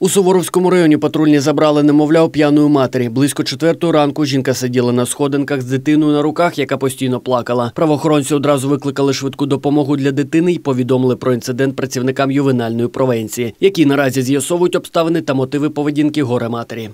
У Суворовському районі патрульні забрали немовля у п'яної матері. Близько четвертої ранку жінка сиділа на сходинках з дитиною на руках, яка постійно плакала. Правоохоронці одразу викликали швидку допомогу для дитини і повідомили про інцидент працівникам ювенальної провенції, які наразі з'ясовують обставини та мотиви поведінки горе матері.